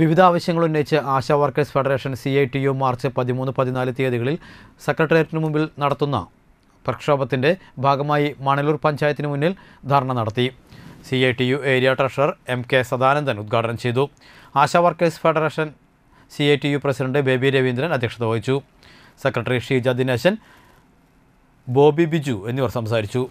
വിവിധ ആവശ്യങ്ങൾ ഉന്നയിച്ച് Asha workers federation C I T U March പതിമൂന്ന് പതിനാല് തീയതികളിൽ സെക്രട്ടേറിയറ്റിന് മുമ്പിൽ നടത്തുന്ന പ്രക്ഷോഭത്തിൻ്റെ ഭാഗമായി മണലൂർ പഞ്ചായത്തിന് മുന്നിൽ ധർണ നടത്തി C I T U area treasurer M K Sadanandan ഉദ്ഘാടനം ചെയ്തു Asha workers federation C I T U president Baby Raveendran അധ്യക്ഷത വഹിച്ചു സെക്രട്ടറി ഷീജ ദിനേശൻ ബോബി ബിജു എന്നിവർ സംസാരിച്ചു